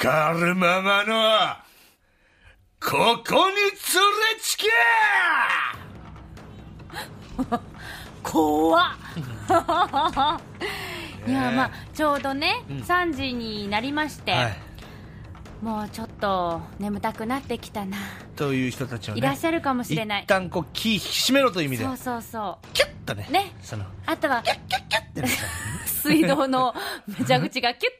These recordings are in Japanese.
カルママの、ここに連れつけ 怖っいやまあちょうどね、3時になりまして、もうちょっと眠たくなってきたなという人たちいらっしゃるかもしれない一旦こう気引き締めろという意味でそうそうそうキュッとねねそのあとはキュッキュッキュッって 水道の蛇口がキュッ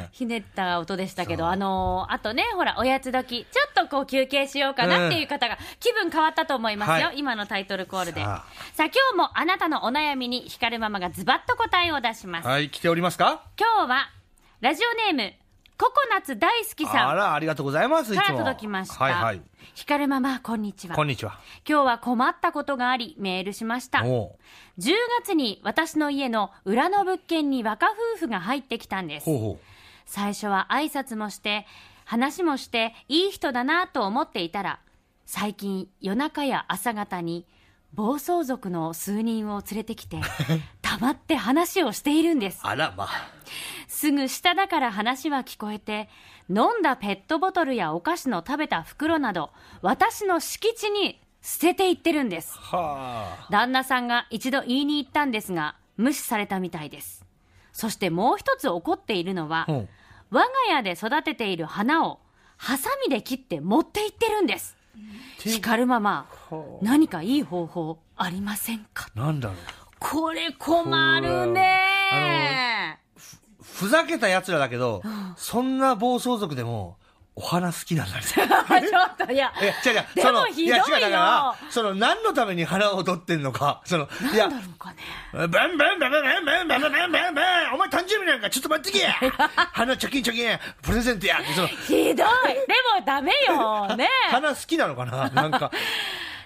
と ひねった音でしたけど、うん、あのー、あとね、ほら、おやつ時、ちょっとこう休憩しようかなっていう方が、気分変わったと思いますよ、はい、今のタイトルコールで。さあ、さあ今日もあなたのお悩みに、光るママがズバッと答えを出します。はい、来ておりますか今日は、ラジオネーム、ココナッツ大好きさん。あら、ありがとうございます、いから届きました。はいはい。ひかるママ、こんにちは。こんにちは。今日は困ったことがあり、メールしました。10月に私の家の裏の物件に若夫婦が入ってきたんです。ほうほう最初は挨拶もして、話もして、いい人だなと思っていたら、最近夜中や朝方に、暴走族の数人を連れてきて 溜まって話をしているんですあらまあすぐ下だから話は聞こえて飲んだペットボトルやお菓子の食べた袋など私の敷地に捨てていってるんです、はあ、旦那さんが一度言いに行ったんですが無視されたみたいですそしてもう一つ怒っているのは、うん、我が家で育てている花をハサミで切って持っていってるんです光ママ、ま、何かいい方法ありませんかなんだろうこれ困るねふざけた奴らだけど、そんな暴走族でも、お花好きなんだね。ちょっと、いや。いや、違う違う。その、ひいや、違う、だから、その、何のために花を取ってんのか。その、いや。だろうかね。バンバンバンバンバンバンバンバンバンバンバンお前誕生日なんかちょっと待ってけや花チョキンチョキン、プレゼントや。そのひどい。でもダメよ。ね花好きなのかななんか。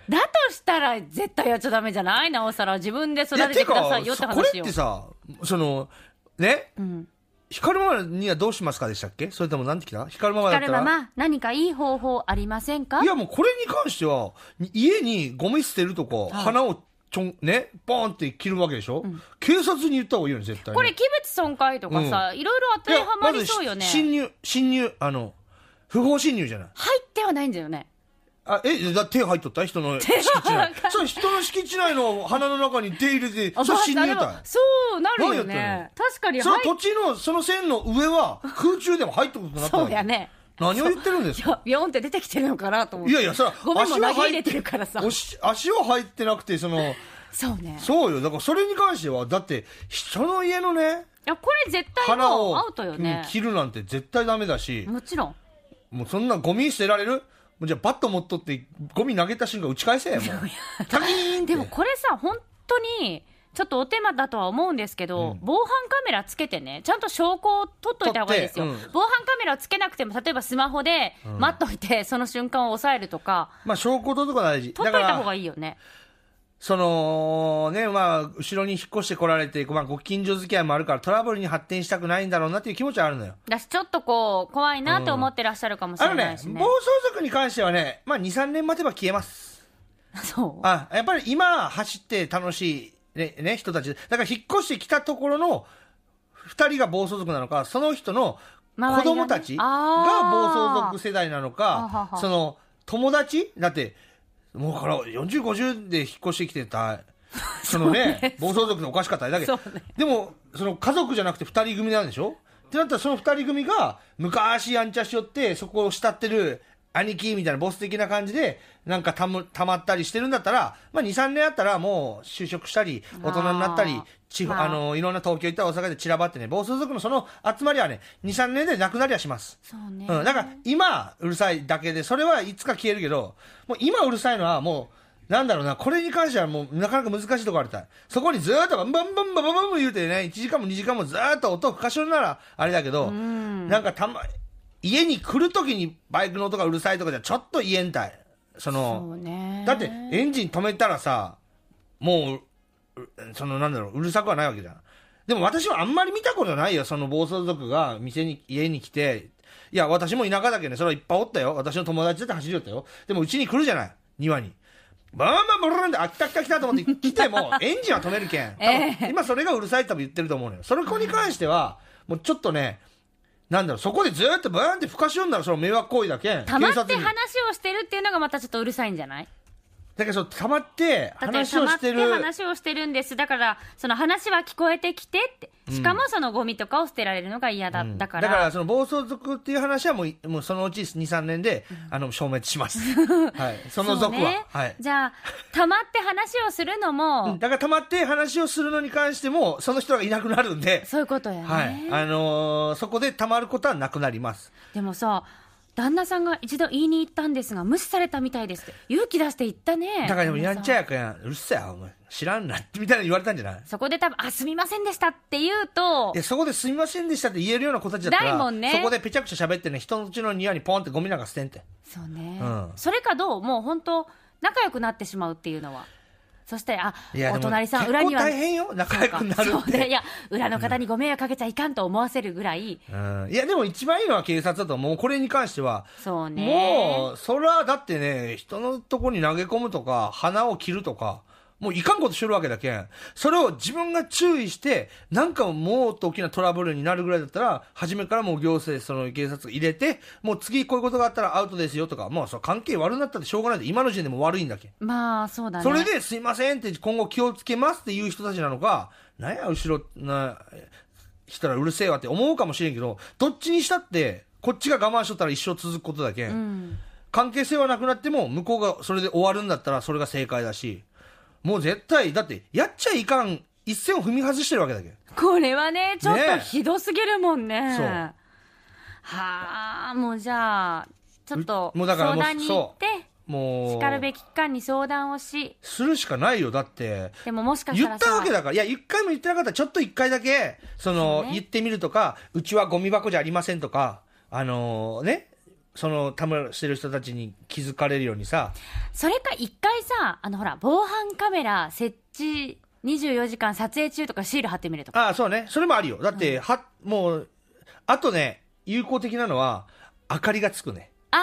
だとしたら絶対やっちゃだめじゃないなおさら自分で育ててくださいよって話よこれってさそのね、うん、光るママにはどうしますかでしたっけそれとも何てきた光るママだったら光る何かいい方法ありませんかいやもうこれに関しては家にゴミ捨てるとか、はい、花をちょんねボーンって切るわけでしょ、うん、警察に言った方がいいよね絶対これ器物損壊とかさ、うん、いろいろ当てはまりそうよね、ま、侵入侵入あの不法侵入じゃない入ってはないんだよねあえだ手入っとった人の敷地内それ人の敷地内の花の中に手入れてそ真侵入たそうなるよね確かにその土地のその線の上は 空中でも入っとくことなったそうやね何を言ってるんですかビョンって出てきてるのかなと思っていやいやさご足ん投げ入れてるからさ足を入ってなくてそのそうねそうよだからそれに関してはだって人の家のねいやこれ絶対もうアウトよね切るなんて絶対ダメだしもちろんもうそんなゴミ捨てられるじゃあバット持っとってゴミ投げた瞬間打ち返せもうでもこれさ本当にちょっとお手間だとは思うんですけど、うん、防犯カメラつけてね、ちゃんと証拠を取っといた方がいいですよ、うん、防犯カメラをつけなくても、例えばスマホで待っといて、うん、その瞬間を抑えるとか、まあ、証拠とか大事取っといた方がいいよね。そのね、まあ、後ろに引っ越してこられて、まあ、ご近所付き合いもあるから、トラブルに発展したくないんだろうなっていう気持ちはあるのよ。だし、ちょっとこう、怖いなって思ってらっしゃるかもしれないですあのね、暴走族に関してはね、まあ、2、3年待てば消えます。そうあ、やっぱり今、走って楽しい、ね、ね、人たち。だから、引っ越してきたところの、2人が暴走族なのか、その人の子供たちが暴走族世代なのか、ね、その、友達だって、もうから40、50で引っ越してきてた、そのね、暴走族のおかしかっただけ、ね、でも、その家族じゃなくて2人組なんでしょってなったら、その2人組が、昔やんちゃしよって、そこを慕ってる兄貴みたいなボス的な感じで、なんかたむたまったりしてるんだったら、まあ、2、3年あったらもう就職したり、大人になったり、地方、あ、あの、いろんな東京行ったら大阪で散らばってね、暴走族のその集まりはね、2、3年でなくなりはします。そうね。うん。だから、今、うるさいだけで、それはいつか消えるけど、もう今うるさいのはもう、なんだろうな、これに関してはもうなかなか難しいとこあるたい。そこにずーっとバンバンバンバンバンバン言うてね、1時間も2時間もずーっと音を吹かしるならあれだけど、うん、なんかたま、家に来るときにバイクの音がうるさいとかじゃちょっと言えんたい。その、そだってエンジン止めたらさ、もうそのなんだろう、うるさくはないわけじゃん。でも私はあんまり見たことないよ、その暴走族が店に、家に来て、いや、私も田舎だけどね、それはいっぱいおったよ。私の友達だって走りよったよ。でもうちに来るじゃない、庭に。バンバンバランで、あ、来た来た来たと思って来ても、エンジンは止めるけん。今それがうるさいって言ってると思うのよ。それ子に関しては、もうちょっとね、なんだろう、そこでずっとバーンってふかしよんだら、その迷惑行為だけん。たまって話をしてるっていうのがまたちょっとうるさいんじゃないだけど、たまって話をしてる。話をしてるんです。だから、その話は聞こえてきてって。しかもそのゴミとかを捨てられるのが嫌だ、ったから。だからその暴走族っていう話はもう、もうそのうち2、3年で、あの、消滅します。はい。その族は。ね、はい。じゃあ、たまって話をするのも、うん。だからたまって話をするのに関しても、その人がいなくなるんで。そういうことや、ね、はい。あのー、そこでたまることはなくなります。でもさ、旦那さんが一度言いに行ったんですが無視されたみたいです勇気出して言ったねだからでもやんちゃやかやんうるせえお前知らんなってみたいな言われたんじゃないそこで多分あすみませんでしたって言うといやそこですみませんでしたって言えるような子たちだったら、ね、そこでぺちゃくちゃ喋ってね人のうちの庭にポンってゴミなんか捨てんってそうね、うん、それかどうもう本当仲良くなってしまうっていうのはそして、あ、お隣さん、裏には。大変よ、仲良くなるそうね。いや、裏の方にご迷惑かけちゃいかんと思わせるぐらい。うん。いや、でも一番いいのは警察だと、もうこれに関しては。そうね。もう、それはだってね、人のとこに投げ込むとか、鼻を切るとか。もういかんことしてるわけだけん。それを自分が注意して、なんかもっと大きなトラブルになるぐらいだったら、初めからもう行政、その警察入れて、もう次こういうことがあったらアウトですよとか、もうそ関係悪なったってしょうがないで、今の時点でも悪いんだけん。まあ、そうだね。それですいませんって今後気をつけますっていう人たちなのか、なんや、後ろ、な、したらうるせえわって思うかもしれんけど、どっちにしたって、こっちが我慢しとったら一生続くことだけん、うん、関係性はなくなっても、向こうがそれで終わるんだったらそれが正解だし、もう絶対、だって、やっちゃいかん、一線を踏み外してるわけだけど。これはね、ちょっとひどすぎるもんね。ねはあ、もうじゃあ、ちょっと、もうだから相談に行って、もう。しかるべき機関に相談をし。するしかないよ、だって。でももしかしたら。言ったわけだから。いや、一回も言ってなかったら、ちょっと一回だけ、その、ね、言ってみるとか、うちはゴミ箱じゃありませんとか、あのー、ね、そのたむろしてる人たちに気づかれるようにさそれか一回さあのほら防犯カメラ設置24時間撮影中とかシール貼ってみるとかああそうねそれもあるよだって、うん、はもうあとね有効的なのは明かりがつくねあ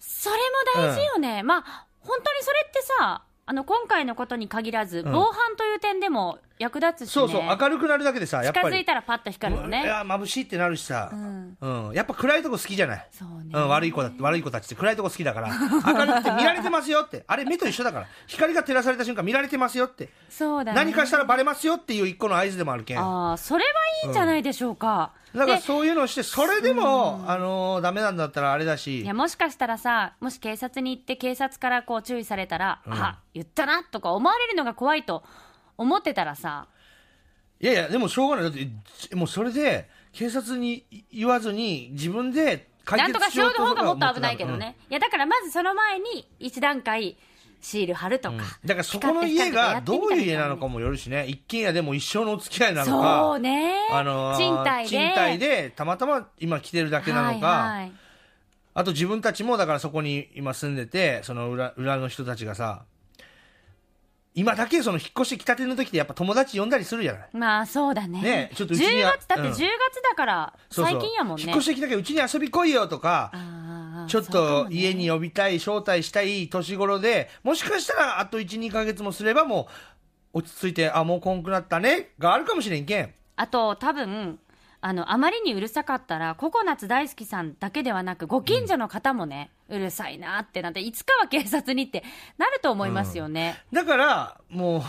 それも大事よね、うん、まあ本当にそれってさあの今回のことに限らず、防犯という点でも役立つし、ね、そうそう明るくなるだけでさやっぱり近づいたらパッと光るのね、いや眩しいってなるしさ、うん、うん、やっぱ暗いとこ好きじゃないそう、ね、うん、悪い子だ悪い子たちって暗いとこ好きだから明るくて見られてますよってあれ目と一緒だから光が照らされた瞬間見られてますよってそうだ、ね、何かしたらバレますよっていう一個の合図でもあるけんああそれはいいんじゃないでしょうか、うんだからそういうのをして、それでも、あのだめなんだったらあれだし。いや、もしかしたらさ、もし警察に行って警察からこう注意されたら、うん、あ、言ったなとか思われるのが怖いと思ってたらさいやいやでもしょうがないだってもうそれで警察に言わずに自分で解なんとかしようの方がもっと危ないけどね、うん、いやだからまずその前に一段階シール貼るとか、うん、だからそこの家がどういう家なのかもよるしね一軒家でも一生のお付き合いなのかそうね、あのー、賃貸で賃貸でたまたま今来てるだけなのか、はいはい、あと自分たちもだからそこに今住んでてその裏裏の人たちがさ今だけその引っ越し来たての時ってやっぱ友達呼んだりするじゃないまあそうだねねちょっとうちに10月だって10月だから最近やもんね引っ越してきたけどうちに遊び来いよとかちょっと家に呼びたい、招待したい年頃でもしかしたらあと12か月もすればもう落ち着いてあもうこんくなったねがあるかもしれんけんあと多分あの、あまりにうるさかったら、ココナツ大好きさんだけではなく、ご近所の方もね、うん、うるさいなってなって、いつかは警察にってなると思いますよね。うん、だから、もう、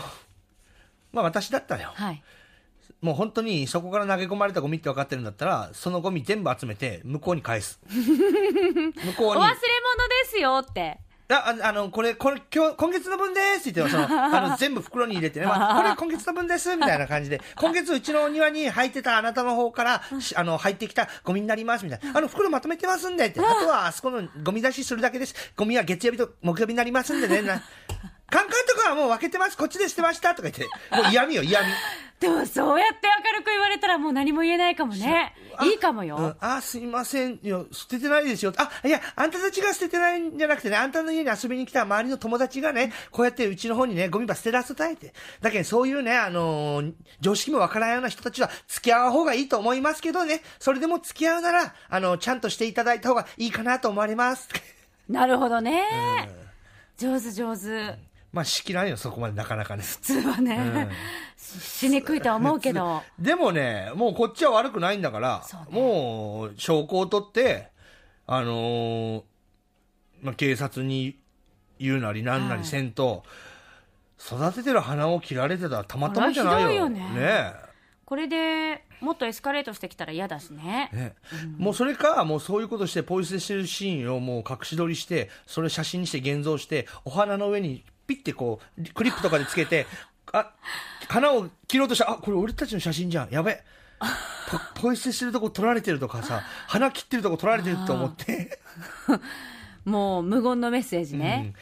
まあ私だったらよ。はい。もう本当にそこから投げ込まれたゴミって分かってるんだったら、そのゴミ全部集めて、向こうに返す。向こうに。お忘れ物ですよって。あ、あの、これ、これ、今日、今月の分ですって言ってその、あの、全部袋に入れてね、まあ、これ今月の分ですみたいな感じで、今月うちのお庭に入ってたあなたの方から、あの、入ってきたゴミになりますみたいな、あの、袋まとめてますんでって、あとはあそこのゴミ出しするだけです。ゴミは月曜日と木曜日になりますんでね、カンカンとかはもう分けてます、こっちでしてましたとか言って、もう嫌味よ、嫌味。でもそうやって明るく言われたらもう何も言えないかもね。いいかもよ。あ、すいません。いや、捨ててないですよ。あ、いや、あんたたちが捨ててないんじゃなくてね、あんたの家に遊びに来た周りの友達がね、こうやってうちの方にね、ゴミば捨てらせたいって。だけどそういうね、あのー、常識もわからないような人たちは付き合う方がいいと思いますけどね、それでも付き合うなら、あのー、ちゃんとしていただいた方がいいかなと思われます。なるほどね。上手上手。まあ、しきらんよ、そこまでなかなかね。普通はね、うんしにくいとは思うけど。でもね、もうこっちは悪くないんだから、うねもう、証拠を取って、あのー、まあ、警察に言うなりなんなりせんと、はい、育ててる花を切られてたらたまったもんじゃないよ。よね。ねこれで、もっとエスカレートしてきたら嫌だしね。ねうん、もうそれか、もうそういうことして、ポイ捨てしてるシーンをもう隠し撮りして、それ写真にして現像して、お花の上にピッてこう、クリップとかでつけて、あ、花を切ろうとしたあ、これ俺たちの写真じゃん。やべ。ポポイ捨てしてるとこ撮られてるとかさ、花切ってるとこ撮られてると思って。もう無言のメッセージね。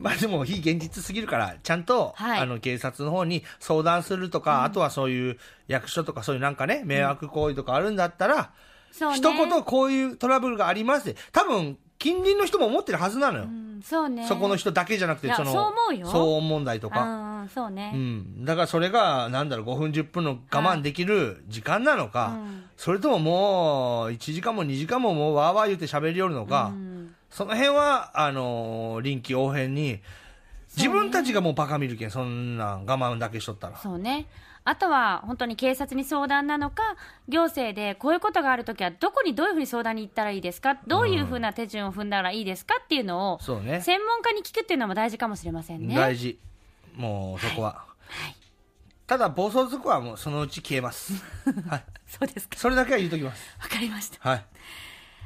うん、まあでも非現実すぎるから、ちゃんと、はい、あの警察の方に相談するとか、うん、あとはそういう役所とかそういうなんかね、迷惑行為とかあるんだったら、うんね、一言こういうトラブルがあります多分近隣の人も思ってるはずなのよ、うんそうねそこの人だけじゃなくてそのそう思うよ騒音問題とか、そうね、うん、だからそれがなんだろう5分10分の我慢できる時間なのか、うんそれとももう1時間も2時間ももうわーわー言って喋りよるのか、うんその辺はあのー臨機応変に自分たちがもうバカ見るけんそんなん我慢だけしとったらそうねあとは本当に警察に相談なのか、行政でこういうことがあるときは、どこにどういうふうに相談に行ったらいいですか、どういうふうな手順を踏んだらいいですかっていうのを、そうね、専門家に聞くっていうのも大事かもしれませんね。大事、もうそこは。はい、はいただ暴走族はもうそのうち消えます。はい。そうですか。それだけは言うときます。わかりました。はい。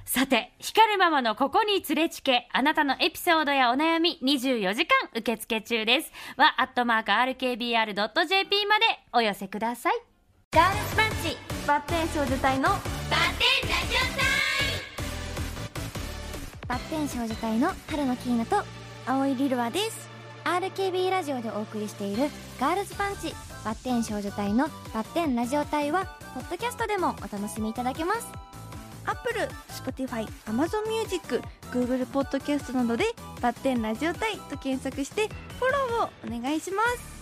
さて、光るママのここに連れちけ、あなたのエピソードやお悩み24時間受付中です。は、アットマーク RKBR.jp までお寄せください。ガールズパンチ、バッテン少女隊のバッテンラジオ隊バッテン少女隊の春野キーナと葵井リルワです。RKB ラジオでお送りしているガールズパンチバッテン少女隊のバッテンラジオ隊は、ポッドキャストでもお楽しみいただけます。Apple、Spotify、Amazon Music、Google Podcast などで「バッテンラジオ隊」と検索してフォローをお願いします